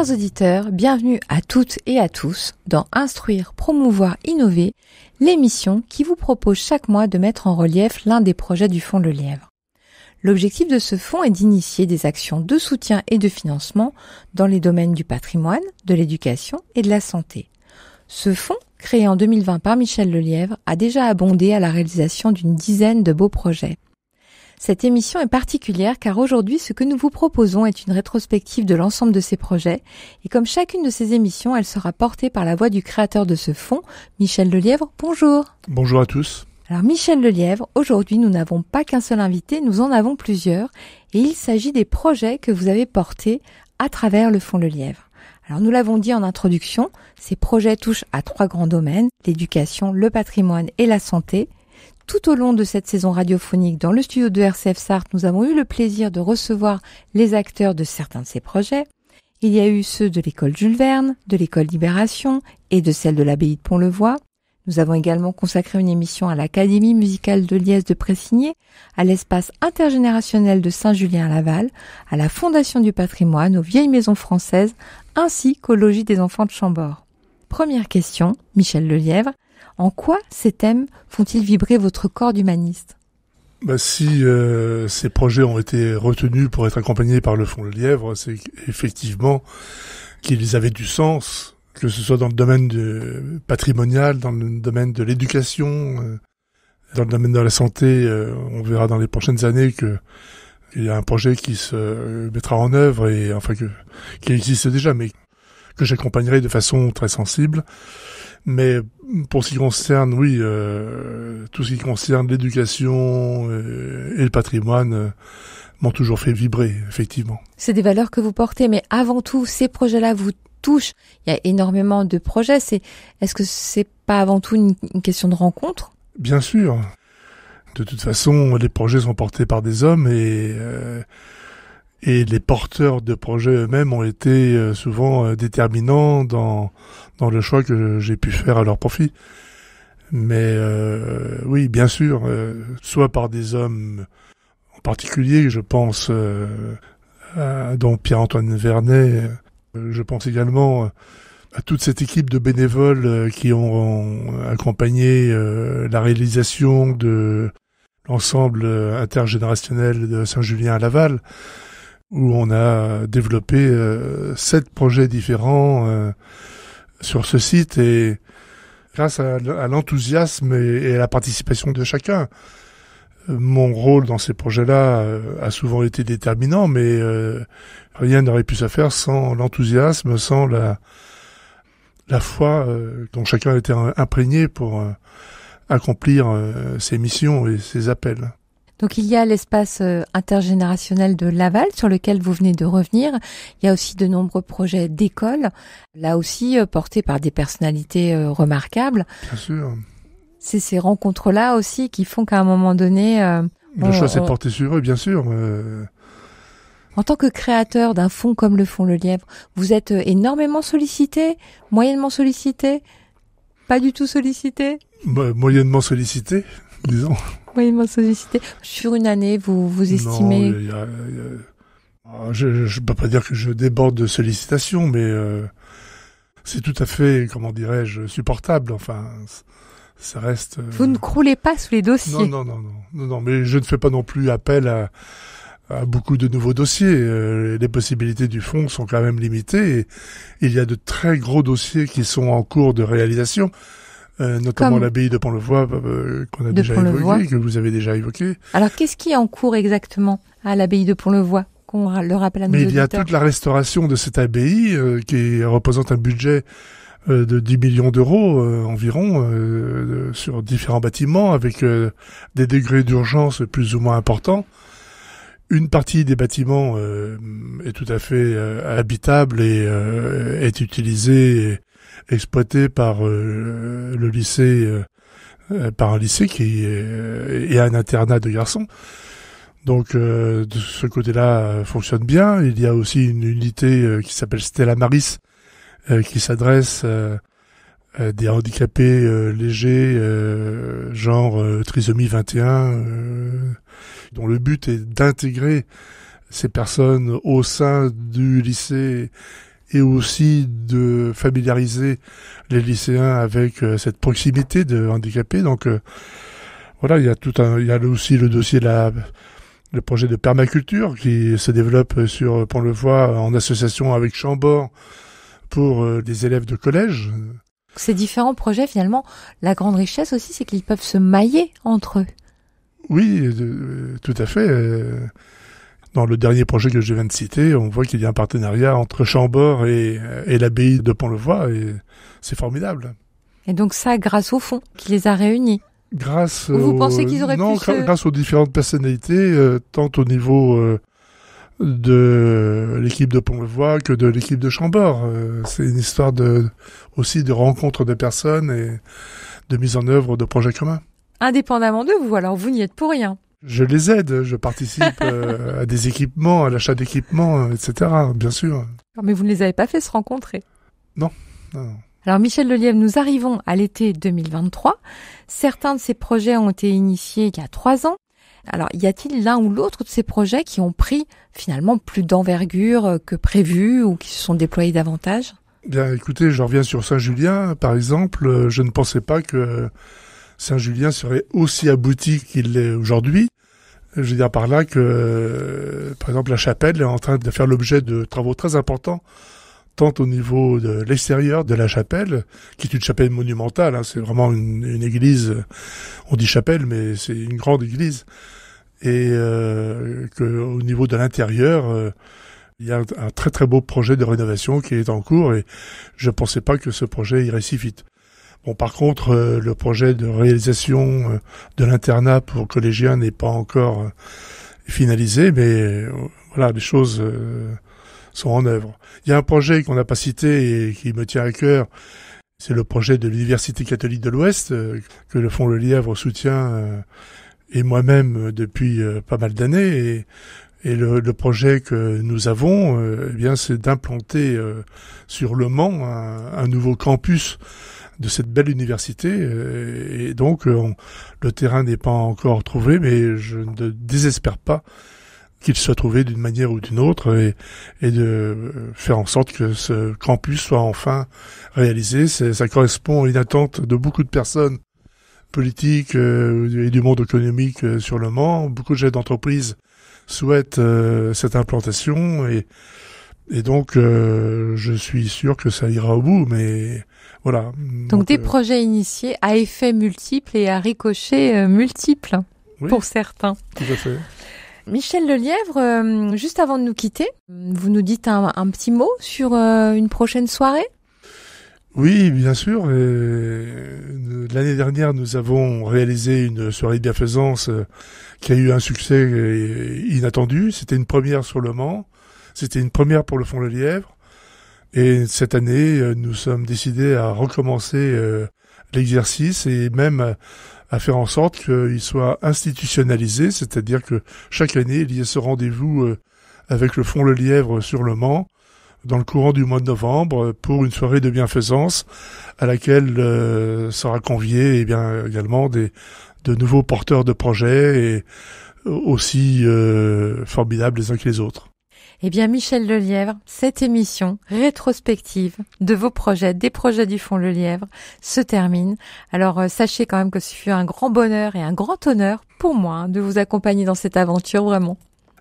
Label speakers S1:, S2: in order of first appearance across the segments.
S1: Chers auditeurs, bienvenue à toutes et à tous dans Instruire, promouvoir, innover, l'émission qui vous propose chaque mois de mettre en relief l'un des projets du Fonds Le Lièvre. L'objectif de ce fonds est d'initier des actions de soutien et de financement dans les domaines du patrimoine, de l'éducation et de la santé. Ce fonds, créé en 2020 par Michel Lelièvre, a déjà abondé à la réalisation d'une dizaine de beaux projets. Cette émission est particulière car aujourd'hui ce que nous vous proposons est une rétrospective de l'ensemble de ces projets et comme chacune de ces émissions, elle sera portée par la voix du créateur de ce fonds, Michel Lelièvre. Bonjour.
S2: Bonjour à tous.
S1: Alors Michel Lelièvre, aujourd'hui nous n'avons pas qu'un seul invité, nous en avons plusieurs et il s'agit des projets que vous avez portés à travers le fonds Lelièvre. Alors nous l'avons dit en introduction, ces projets touchent à trois grands domaines, l'éducation, le patrimoine et la santé. Tout au long de cette saison radiophonique, dans le studio de RCF Sarthe, nous avons eu le plaisir de recevoir les acteurs de certains de ces projets. Il y a eu ceux de l'école Jules Verne, de l'école Libération et de celle de l'abbaye de pont le Nous avons également consacré une émission à l'Académie musicale de Liège de Pressigné, à l'espace intergénérationnel de Saint-Julien-Laval, à la Fondation du patrimoine, aux vieilles maisons françaises, ainsi qu'au logis des enfants de Chambord. Première question, Michel Lelièvre, en quoi ces thèmes font-ils vibrer votre corps d'humaniste
S2: bah, si euh, ces projets ont été retenus pour être accompagnés par le Fonds de Lièvre, c'est effectivement qu'ils avaient du sens, que ce soit dans le domaine patrimonial, dans le domaine de l'éducation, euh, dans le domaine de la santé. Euh, on verra dans les prochaines années qu'il y a un projet qui se mettra en œuvre et enfin que qui existe déjà, mais que j'accompagnerai de façon très sensible. Mais pour ce qui concerne, oui, euh, tout ce qui concerne l'éducation euh, et le patrimoine euh, m'ont toujours fait vibrer, effectivement.
S1: C'est des valeurs que vous portez, mais avant tout, ces projets-là vous touchent. Il y a énormément de projets. C'est, est-ce que c'est pas avant tout une, question de rencontre
S2: Bien sûr. De toute façon, les projets sont portés par des hommes et et les porteurs de projets eux-mêmes ont été euh, souvent euh, déterminants dans dans le choix que j'ai pu faire à leur profit. Mais euh, oui, bien sûr, soit par des hommes en particulier, je pense à Pierre-Antoine Vernet, je pense également à toute cette équipe de bénévoles qui ont accompagné la réalisation de l'ensemble intergénérationnel de Saint-Julien à Laval où on a euh, développé euh, sept projets différents euh, sur ce site et grâce à, l'enthousiasme et, à la participation de chacun. Mon rôle dans ces projets-là a souvent été déterminant, mais rien n'aurait pu se faire sans l'enthousiasme, sans la, la foi dont chacun était imprégné pour accomplir ses missions et ses appels.
S1: Donc il y a l'espace euh, intergénérationnel de Laval sur lequel vous venez de revenir. Il y a aussi de nombreux projets d'école, là aussi euh, portés par des personnalités euh, remarquables. Bien sûr. C'est ces rencontres-là aussi qui font qu'à un moment donné... Le choix s'est porté
S2: sur eux, bien sûr.
S1: En tant que créateur d'un fonds comme le fond Le Lièvre, vous êtes énormément sollicité, moyennement sollicité, pas du tout sollicité
S2: bah, Moyennement sollicité disons.
S1: Oui, m'ont sollicité. Sur une année, vous, vous estimez
S2: non, ah, Je ne peux pas dire que je déborde de sollicitations, mais euh, c'est tout à fait, comment dirais-je, supportable. Enfin, ça reste. Euh, vous ne
S1: croulez pas sous les dossiers. Non, non, non,
S2: non, non, mais je ne fais pas non plus appel à, beaucoup de nouveaux dossiers. Euh, les possibilités du fonds sont quand même limitées. Et il y a de très gros dossiers qui sont en cours de réalisation. Euh, notamment l'abbaye de Pont-le-Voix euh, qu'on a déjà évoqué, que vous avez déjà évoqué. Alors
S1: qu'est-ce qui est en cours exactement à l'abbaye de Pont-le-Voix qu'on le rappelle à nos Mais il y a toute
S2: la restauration de cette abbaye euh, qui représente un budget de 10 millions d'euros environ sur différents bâtiments avec des degrés d'urgence plus ou moins importants. Une partie des bâtiments est tout à fait habitable et est utilisée exploité par euh, le lycée, euh, euh, par un lycée qui est, un internat de garçons. Donc de ce côté-là fonctionne bien. Il y a aussi une unité qui s'appelle Stella Maris qui s'adresse des handicapés légers, genre trisomie 21, dont le but est d'intégrer ces personnes au sein du lycée et aussi de familiariser les lycéens avec euh, cette proximité de handicapés. Donc euh, voilà, il y a tout un, il y a aussi le dossier de la le projet de permaculture qui se développe sur euh, pont le voit en association avec Chambord pour des élèves de collège.
S1: Ces différents projets, finalement, la grande richesse aussi, c'est qu'ils peuvent se mailler entre eux.
S2: Oui, tout à fait dans le dernier projet que je viens de citer, on voit qu'il y a un partenariat entre Chambord euh, et, l'abbaye de Pont-le-Voix et c'est formidable. Et donc
S1: ça, grâce au fond qui les a réunis.
S2: Grâce. Vous pensez qu'ils non, euh, grâce aux différentes personnalités, euh, tant au niveau de l'équipe de Pont-le-Voix que de l'équipe de Chambord. c'est une histoire de aussi de rencontre de personnes et de mise en œuvre de projets communs.
S1: Indépendamment de vous, alors vous n'y êtes pour rien
S2: je les aide, je participe euh, à des équipements, à l'achat d'équipements, euh, etc. Bien sûr.
S1: Mais vous ne les avez pas fait se rencontrer Non. Alors Michel Lelièvre, nous arrivons à l'été 2023. Certains de ces projets ont été initiés il y a trois ans. Alors y a-t-il l'un ou l'autre de ces projets qui ont pris finalement plus d'envergure euh, que prévu ou qui se sont déployés davantage
S2: Bien écoutez, je reviens sur Saint-Julien. Par exemple, je ne pensais pas que Saint-Julien serait aussi abouti qu'il l'est aujourd'hui. Je veux dire par là que, par exemple, la chapelle est en train de faire l'objet de travaux très importants, tant au niveau de l'extérieur de la chapelle, qui est une chapelle monumentale, hein, c'est vraiment une, église, on dit chapelle, mais c'est une grande église, et euh, qu'au niveau de l'intérieur, euh, il y a un très très beau projet de rénovation qui est en cours, et je ne pensais pas que ce projet irait si vite par contre, euh, le projet de réalisation euh, de l'internat pour collégiens n'est pas encore euh, finalisé, mais voilà, les choses sont en œuvre. Il y a un projet qu'on n'a pas cité et qui me tient à cœur, c'est le projet de l'Université catholique de l'Ouest, que le Fonds Le Lièvre soutient, et moi-même depuis pas mal d'années, et le, projet que nous avons, eh bien, c'est d'implanter sur le Mans un nouveau campus de cette belle université. Euh, et donc, euh, le terrain n'est pas encore trouvé, mais je ne désespère pas qu'il soit trouvé d'une manière ou d'une autre et, de euh, faire en sorte que ce campus soit enfin réalisé. Ça correspond à une attente de beaucoup de personnes politiques et du monde économique sur le Mans. Beaucoup de jeunes d'entreprise souhaitent cette implantation et et donc, euh, je suis sûr que ça ira au bout, mais voilà. Donc, des euh, projets
S1: initiés à effet multiple et à ricochet euh, multiple, pour certains. Tout à fait. Michel Lelièvre, juste avant de nous quitter, vous nous dites un, un petit mot sur une prochaine soirée
S2: oui, bien sûr. L'année dernière, nous avons réalisé une soirée de bienfaisance qui a eu un succès inattendu. C'était une première sur Le Mans. C'était une première pour le Fonds Le Lièvre. Et cette année, euh, nous sommes décidés à recommencer euh, l'exercice et même à faire en sorte qu'il soit institutionnalisé, c'est-à-dire que chaque année, il y ait ce rendez-vous euh, avec le Fonds Le Lièvre sur le Mans, dans le courant du mois de novembre, pour une soirée de bienfaisance, à laquelle sera convié eh bien, également des, de nouveaux porteurs de projets et aussi formidables les uns que les autres.
S1: Eh bien, Michel Lelièvre, cette émission rétrospective de vos projets, des projets du Fonds Lelièvre, se termine. Alors, euh, sachez quand même que ce fut un grand bonheur et un grand honneur pour moi hein, de vous accompagner dans cette aventure, vraiment.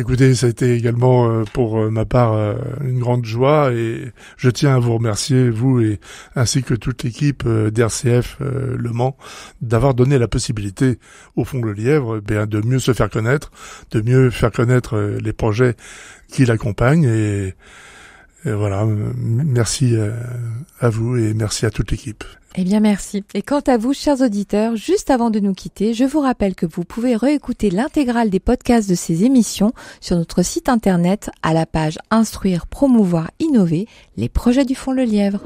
S2: Écoutez, ça a été également euh, pour euh, ma part euh, une grande joie et je tiens à vous remercier, vous et ainsi que toute l'équipe d'RCF Le Mans, d'avoir donné la possibilité au Fond Le Lièvre eh de mieux se faire connaître, de mieux faire connaître les projets qui l'accompagnent et voilà, merci euh, à vous et merci à toute l'équipe.
S1: Eh bien merci. Et quant à vous, chers auditeurs, juste avant de nous quitter, je vous rappelle que vous pouvez réécouter l'intégrale des podcasts de ces émissions sur notre site internet à la page Instruire, promouvoir, innover, les projets du Fonds Le Lièvre.